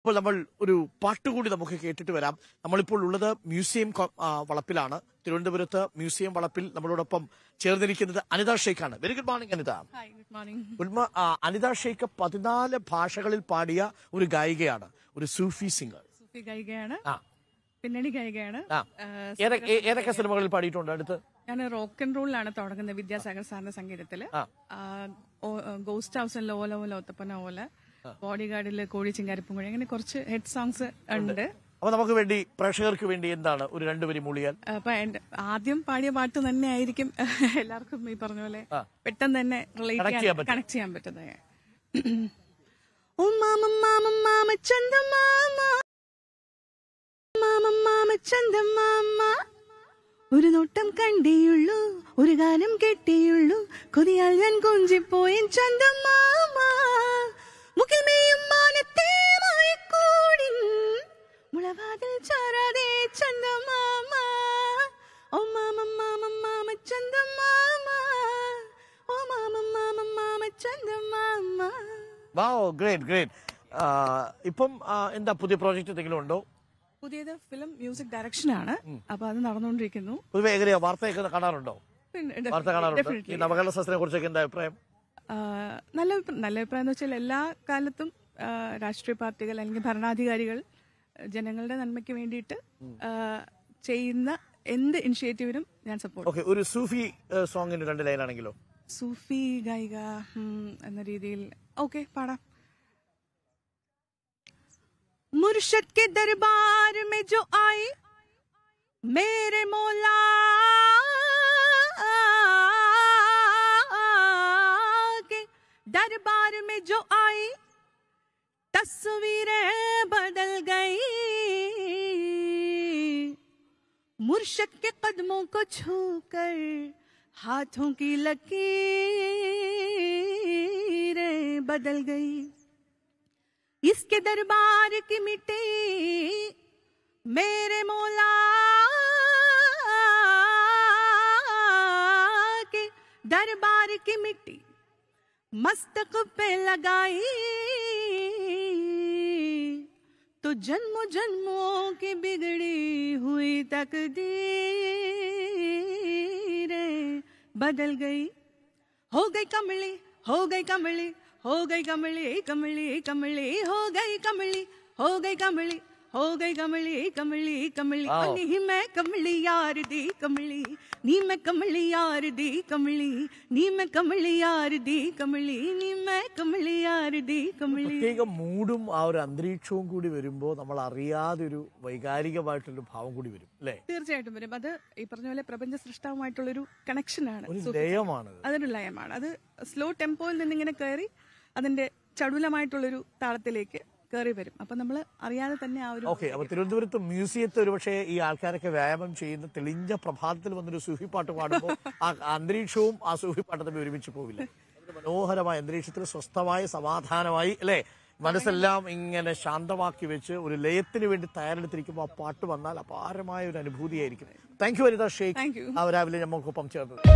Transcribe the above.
അപ്പോൾ നമ്മൾ ഒരു പാട്ടുകൂടി നമുക്ക് കേട്ടിട്ട് വരാം നമ്മളിപ്പോൾ ഉള്ളത് മ്യൂസിയം വളപ്പിലാണ് തിരുവനന്തപുരത്ത് മ്യൂസിയം വളപ്പിൽ നമ്മളോടൊപ്പം ചേർന്നിരിക്കുന്നത് അനിത ഷെയ്ഖാണ് very good morning Anitha good Anitha Shaikh പതിനാല് ഭാഷകളിൽ പാടിയ ഒരു ഗായികയാണ് ഒരു സൂഫി സിംഗർ സൂഫി ഗായികയാണ് പിന്നണി ഗായികയാണ് ഏതൊക്കെ സിനിമകളിൽ പാടിയിട്ടുണ്ട് അടുത്ത് ഞാൻ റോക്ക് ആൻഡ് റോളിലാണ് തുടങ്ങുന്നത് വിദ്യാസാഗർ സാറിന്റെ സംഗീതത്തില് ഗോസ്റ്റ് ഹൗസ് ഓല ഓല ഓത്തപ്പന ഓല ബോഡി ഗാർഡിൽ കോഴി ചിങ്കാരപ്പും അങ്ങനെ കുറച്ച് ഹെഡ് സോങ്സ് ഉണ്ട് അപ്പൊ നമുക്ക് വേണ്ടി പ്രേക്ഷകർക്ക് വേണ്ടി എന്താണ് ഒരു രണ്ടുപേരും മൂളിയാൽ അപ്പൊ ആദ്യം പാടിയ പാട്ട് തന്നെ ആയിരിക്കും എല്ലാവർക്കും ഈ പറഞ്ഞ പോലെ പെട്ടെന്ന് തന്നെ റിലേറ്റ് കണക്ട് ചെയ്യാൻ പറ്റുന്നത് ഒരു നോട്ടം കണ്ടേയുള്ളൂ ഒരു ഗാനം കേട്ടേയുള്ളൂ കൊതിയാൽ ഞാൻ കൊഞ്ചിപ്പോയൻ ചന്തമാ ചാരാതെ ചന്ദമാമ ഓ മാമ മാമ മാമ ചന്ദമാമ ഓ മാമ മാമ മാമ ചന്ദമാമ വാവ് ഗ്രേറ്റ് ഗ്രേറ്റ് ഇപ്പം എന്താ പുതിയ പ്രോജക്റ്റ് എന്തെങ്കിലും ഉണ്ടോ പുതിയത് ഫിലിം മ്യൂസിക് ഡയറക്ഷൻ ആണ് അപ്പൊ അത് നടന്നുകൊണ്ടിരിക്കുന്നു പൊതുവെ എങ്ങനെയാ വാർത്തയൊക്കെ കാണാറുണ്ടോ വാർത്ത കാണാറുണ്ട് ഈ നവകേരള സദസ്സിനെ എന്താ അഭിപ്രായം നല്ല നല്ല അഭിപ്രായം എന്ന് വെച്ചാൽ എല്ലാ കാലത്തും രാഷ്ട്രീയ പാർട്ടികൾ അല്ലെങ്കിൽ ഭരണാധികാരികൾ ജനങ്ങളുടെ നന്മയ്ക്ക് വേണ്ടിയിട്ട് ചെയ്യുന്ന എന്ത് ഇനിഷ്യേറ്റീവിനും ഞാൻ സപ്പോർട്ട് ഒരു സൂഫി സോങ്ങിന്റെ രണ്ട് ലൈനാണെങ്കിലോ സൂഫി ഗായിക എന്ന രീതിയിൽ ഓക്കെ പാടാം മുർഷദ് के दरबार में जो आई मेरे मौला तस्वीरें बदल गई मुर्शद के कदमों को छूकर हाथों की लकीरें बदल गई इसके दरबार की मिट्टी मेरे मौला के दरबार की मिट्टी मस्तक पे लगाई तो जन्मों जन्मों की बिगड़ी हुई तकदीरें बदल गई हो गई कमली हो गई कमली हो गई कमली कमली कमली हो गई कमली हो गई कमली हो गई കമളി കമളി कमली नहीं मैं कमली यार दी कमली नी मैं कमली यार दी कमली नी കമളി നീ മേ നിമേ കമളി ആരതി കമളി പ്രത്യേക മൂഡും ആ ഒരു അന്തരീക്ഷവും കൂടി വരുമ്പോൾ നമ്മൾ അറിയാതെ ഒരു വൈകാരികമായിട്ടുള്ള ഭാവം കൂടി വരും അല്ലേ തീർച്ചയായിട്ടും വരും അത് ഈ പറഞ്ഞ പോലെ പ്രപഞ്ച ഒരു കണക്ഷനാണ് അതൊരു ലയമാണ് അത് സ്ലോ ടെമ്പോയിൽ നിന്നിങ്ങനെ കയറി അതിന്റെ ചടുലമായിട്ടുള്ളൊരു താളത്തിലേക്ക് കയറി വരും അപ്പൊ നമ്മൾ അറിയാതെ തന്നെ ആ ഒരു ഓക്കെ അപ്പൊ തിരുവനന്തപുരത്ത് മ്യൂസിയത്തെ ഒരുപക്ഷെ ഈ ആൾക്കാരൊക്കെ വ്യായാമം ചെയ്യുന്ന തെളിഞ്ഞ പ്രഭാതത്തിൽ വന്നൊരു സൂഫി പാട്ട് പാടുമ്പോൾ ആ അന്തരീക്ഷവും ആ സൂഫി പാട്ട് തമ്മിൽ ഒരുമിച്ച് പോവില്ല മനോഹരമായ അന്തരീക്ഷത്തിൽ സ്വസ്ഥമായി സമാധാനമായി അല്ലേ മനസ്സെല്ലാം ഇങ്ങനെ ശാന്തമാക്കി വെച്ച് ഒരു ലയത്തിന് വേണ്ടി തയ്യാറെടുത്തിരിക്കുമ്പോൾ ആ പാട്ട് വന്നാൽ അപാരമായ ഒരു അനുഭൂതിയായിരിക്കും താങ്ക് യു വനിത ഷെയ്ഖ് രാവിലെ നമുക്കൊപ്പം ചേർന്നത്